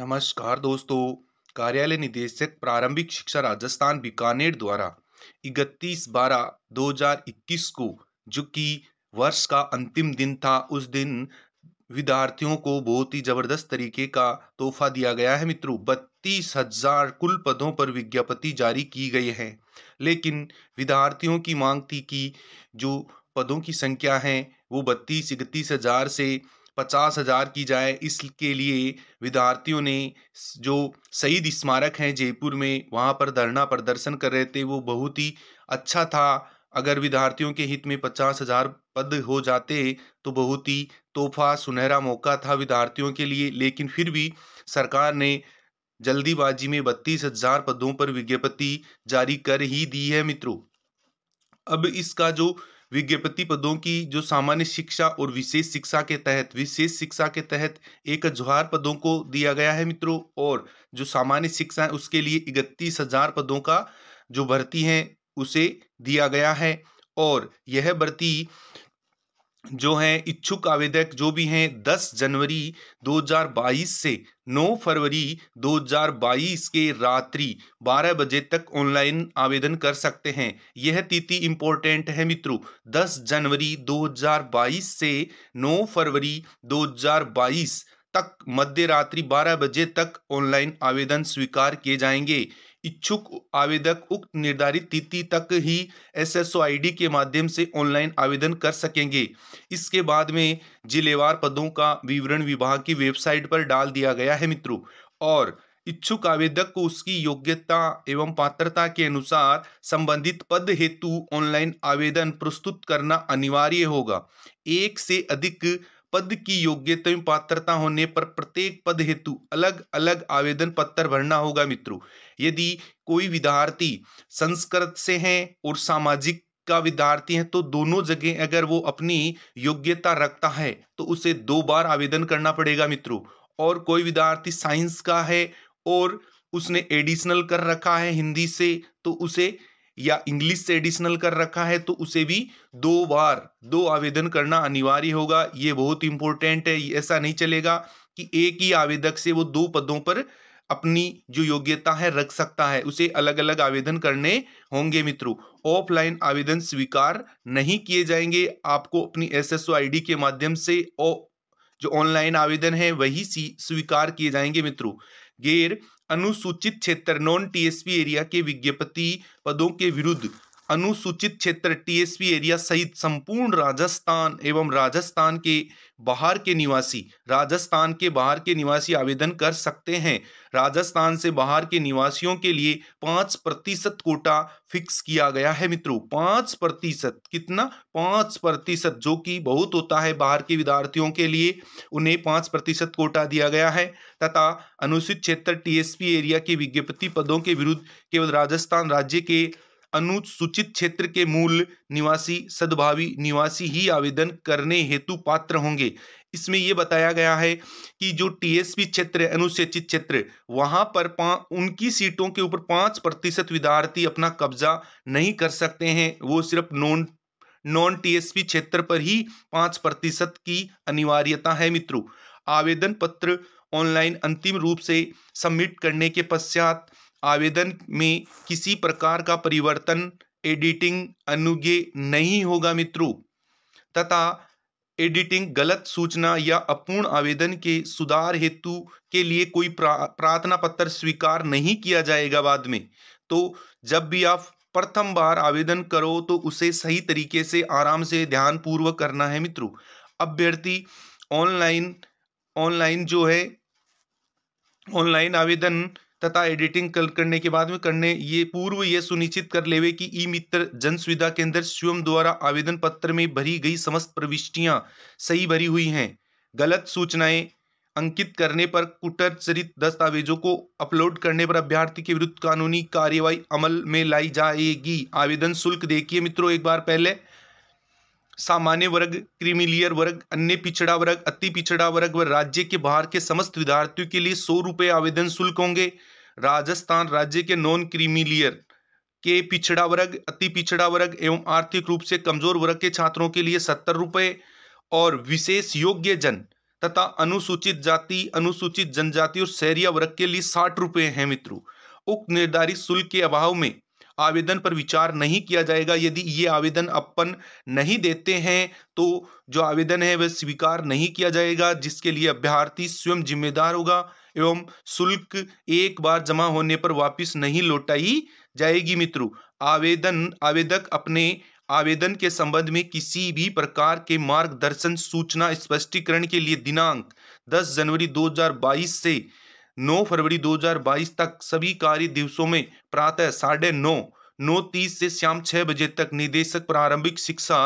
नमस्कार दोस्तों कार्यालय निदेशक प्रारंभिक शिक्षा राजस्थान बीकानेर द्वारा इकतीस बारह 2021 को जो कि वर्ष का अंतिम दिन था उस दिन विद्यार्थियों को बहुत ही ज़बरदस्त तरीके का तोहफा दिया गया है मित्रों बत्तीस हजार कुल पदों पर विज्ञापति जारी की गई है लेकिन विद्यार्थियों की मांग थी कि जो पदों की संख्या है वो बत्तीस इकतीस हजार से पचास हज़ार की जाए इसके लिए विद्यार्थियों ने जो शहीद स्मारक हैं जयपुर में वहाँ पर धरना प्रदर्शन कर रहे थे वो बहुत ही अच्छा था अगर विद्यार्थियों के हित में पचास हज़ार पद हो जाते तो बहुत ही तोहफा सुनहरा मौका था विद्यार्थियों के लिए लेकिन फिर भी सरकार ने जल्दीबाजी में बत्तीस हजार पदों पर विज्ञप्ति जारी कर ही दी है मित्रों अब इसका जो विज्ञप्ति पदों की जो सामान्य शिक्षा और विशेष शिक्षा के तहत विशेष शिक्षा के तहत एक हजार पदों को दिया गया है मित्रों और जो सामान्य शिक्षा है उसके लिए इकतीस हजार पदों का जो भर्ती है उसे दिया गया है और यह भर्ती जो हैं इच्छुक आवेदक जो भी हैं 10 जनवरी 2022 से 9 फरवरी 2022 के रात्रि 12 बजे तक ऑनलाइन आवेदन कर सकते हैं यह तिथि इम्पोर्टेंट है मित्रों 10 जनवरी 2022 से 9 फरवरी 2022 तक मध्य रात्रि 12 बजे तक ऑनलाइन आवेदन स्वीकार किए जाएंगे इच्छुक आवेदक उक्त निर्धारित तिथि तक ही S S O I D के माध्यम से ऑनलाइन आवेदन कर सकेंगे इसके बाद में जिलेवार पदों का विवरण विभाग की वेबसाइट पर डाल दिया गया है मित्रों और इच्छुक आवेदक को उसकी योग्यता एवं पात्रता के अनुसार संबंधित पद हेतु ऑनलाइन आवेदन प्रस्तुत करना अनिवार्य होगा एक से अधिक पद की योग्यता में पात्रता होने पर प्रत्येक पद हेतु अलग अलग आवेदन पत्र भरना होगा मित्रों यदि कोई विद्यार्थी संस्कृत से है और सामाजिक का विद्यार्थी है तो दोनों जगह अगर वो अपनी योग्यता रखता है तो उसे दो बार आवेदन करना पड़ेगा मित्रों और कोई विद्यार्थी साइंस का है और उसने एडिशनल कर रखा है हिंदी से तो उसे या इंग्लिश से एडिशनल कर रखा है तो उसे भी दो बार दो आवेदन करना अनिवार्य होगा ये बहुत इंपॉर्टेंट है ऐसा नहीं चलेगा कि एक ही आवेदक से वो दो पदों पर अपनी जो योग्यता है रख सकता है उसे अलग अलग आवेदन करने होंगे मित्रों ऑफलाइन आवेदन स्वीकार नहीं किए जाएंगे आपको अपनी एस एस के माध्यम से ओ, जो ऑनलाइन आवेदन है वही स्वीकार किए जाएंगे मित्रों गैर अनुसूचित क्षेत्र नॉन टीएसपी एरिया के विज्ञप्ति पदों के विरुद्ध अनुसूचित क्षेत्र टीएसपी एरिया सहित संपूर्ण राजस्थान एवं राजस्थान के बाहर के निवासी राजस्थान के बाहर के निवासी आवेदन कर सकते हैं राजस्थान से बाहर के निवासियों के लिए पाँच प्रतिशत कोटा फिक्स किया गया है मित्रों पाँच प्रतिशत कितना पाँच प्रतिशत जो कि बहुत होता है बाहर के विद्यार्थियों के लिए उन्हें पाँच प्रतिशत कोटा दिया गया है तथा अनुसूचित क्षेत्र टीएसपी एरिया के विज्ञप्ति पदों के विरुद्ध केवल राजस्थान राज्य के अनुसूचित क्षेत्र के मूल निवासी सद्भावी निवासी ही आवेदन करने हेतु पात्र होंगे इसमें यह बताया गया है कि जो टीएसपी क्षेत्र है अनुसूचित क्षेत्र वहां पर उनकी सीटों के ऊपर पांच प्रतिशत विद्यार्थी अपना कब्जा नहीं कर सकते हैं वो सिर्फ नॉन नॉन टीएसपी क्षेत्र पर ही पांच प्रतिशत की अनिवार्यता है मित्रों आवेदन पत्र ऑनलाइन अंतिम रूप से सबमिट करने के पश्चात आवेदन में किसी प्रकार का परिवर्तन एडिटिंग अनुज्ञ नहीं होगा मित्रों तथा एडिटिंग गलत सूचना या अपूर्ण आवेदन के सुधार हेतु के लिए कोई प्रा, प्रार्थना पत्र स्वीकार नहीं किया जाएगा बाद में तो जब भी आप प्रथम बार आवेदन करो तो उसे सही तरीके से आराम से ध्यान पूर्वक करना है मित्रों अभ्यर्थी ऑनलाइन ऑनलाइन जो है ऑनलाइन आवेदन तथा एडिटिंग कल करने के बाद में करने ये पूर्व ये सुनिश्चित कर लेवे कि ई मित्र जन सुविधा केंद्र स्वयं द्वारा आवेदन पत्र में भरी गई समस्त प्रविष्टियां सही भरी हुई हैं गलत सूचनाएं अंकित करने पर कुटरचरित दस्तावेजों को अपलोड करने पर अभ्यर्थी के विरुद्ध कानूनी कार्यवाही अमल में लाई जाएगी आवेदन शुल्क देखिए मित्रों एक बार पहले सामान्य वर्ग क्रिमिलियर वर्ग अन्य पिछड़ा वर्ग अति पिछड़ा वर्ग व राज्य के बाहर के समस्त विद्यार्थियों के लिए सौ रुपये आवेदन शुल्क होंगे राजस्थान राज्य के नॉन क्रीमिलियर के पिछड़ा वर्ग अति पिछड़ा वर्ग एवं आर्थिक रूप से कमजोर वर्ग के छात्रों के लिए सत्तर रुपये और विशेष योग्य जन तथा अनुसूचित जाति अनुसूचित जनजाति और शहरिया वर्ग के लिए साठ रुपये हैं मित्रों उक्त निर्धारित शुल्क के अभाव में आवेदन पर विचार नहीं किया जाएगा यदि ये आवेदन अपन नहीं देते हैं तो जो आवेदन है वह स्वीकार नहीं किया जाएगा जिसके लिए अभ्यर्थी स्वयं जिम्मेदार होगा एवं शुल्क एक बार जमा होने पर वापस नहीं लौटाई जाएगी मित्रों आवेदन आवेदक अपने आवेदन के संबंध में किसी भी प्रकार के मार्गदर्शन सूचना स्पष्टीकरण के लिए दिनांक 10 जनवरी 2022 से नौ फरवरी 2022 तक सभी कार्य दिवसों में प्रातः साढ़े नौ नौ तीस से शाम छह बजे तक निदेशक प्रारंभिक शिक्षा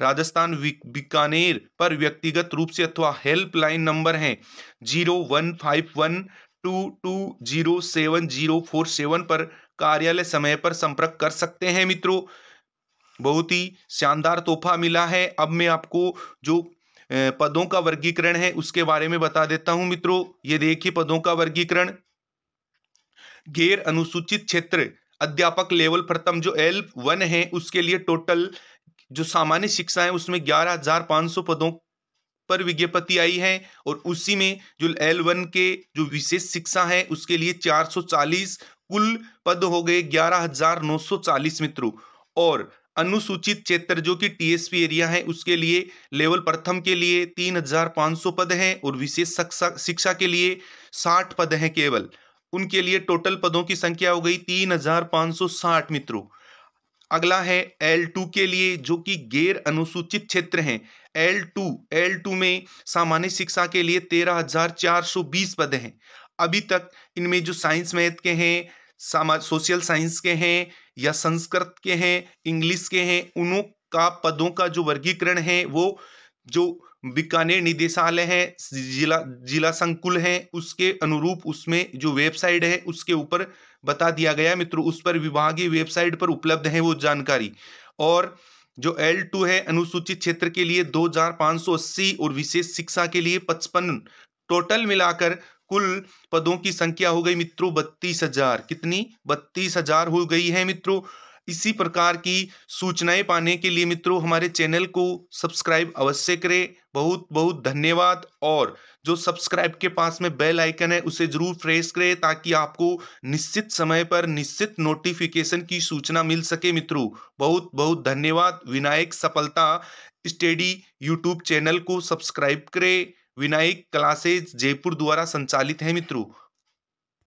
राजस्थान बीकानेर पर व्यक्तिगत रूप से अथवा हेल्पलाइन नंबर है zero one five one two two zero seven zero four seven पर कार्यालय समय पर संपर्क कर सकते हैं मित्रों बहुत ही शानदार तोहफा मिला है अब मैं आपको जो पदों का वर्गीकरण है उसके बारे में बता देता हूं मित्रों ये देखिए पदों का वर्गीकरण गैर अनुसूचित क्षेत्र अध्यापक लेवल प्रथम जो एल वन है उसके लिए टोटल जो सामान्य शिक्षा है उसमें ग्यारह हजार पांच सौ पदों पर विज्ञप्ति आई है और उसी में जो एल वन के जो विशेष शिक्षा है उसके लिए चार सौ चालीस कुल पद हो गए ग्यारह हजार नौ सौ चालीस मित्रों और अनुसूचित क्षेत्र जो कि टीएसपी एरिया है उसके लिए लेवल प्रथम के लिए तीन हजार पाँच सौ पद हैं और विशेष शिक्षा के लिए साठ पद हैं केवल उनके लिए टोटल पदों की संख्या हो गई तीन हजार पाँच सौ साठ मित्रों अगला है एल टू के लिए जो कि गैर अनुसूचित क्षेत्र हैं एल टू एल टू में सामान्य शिक्षा के लिए तेरह हजार चार सौ बीस पद हैं अभी तक इनमें जो साइंस मैथ के हैं समाज सोशल साइंस के हैं या संस्कृत के हैं इंग्लिश के हैं उन का पदों का जो वर्गीकरण है वो जो बीकानेर निदेशालय है जिला जिला संकुल है उसके अनुरूप उसमें जो वेबसाइट है उसके ऊपर बता दिया गया मित्रों उस पर विभागीय वेबसाइट पर उपलब्ध है वो जानकारी और जो एल टू है अनुसूचित क्षेत्र के लिए 2580 और विशेष शिक्षा के लिए पचपन टोटल मिलाकर कुल पदों की संख्या हो गई मित्रों बत्तीस हजार कितनी बत्तीस हजार हो गई है मित्रों इसी प्रकार की सूचनाएं पाने के लिए मित्रों हमारे चैनल को सब्सक्राइब अवश्य करें बहुत बहुत धन्यवाद और जो सब्सक्राइब के पास में बेल आइकन है उसे जरूर प्रेस करें ताकि आपको निश्चित समय पर निश्चित नोटिफिकेशन की सूचना मिल सके मित्रों बहुत बहुत धन्यवाद Vinayak Safalta study YouTube channel को सब्सक्राइब करें विनायक क्लासेज जयपुर द्वारा संचालित है मित्रों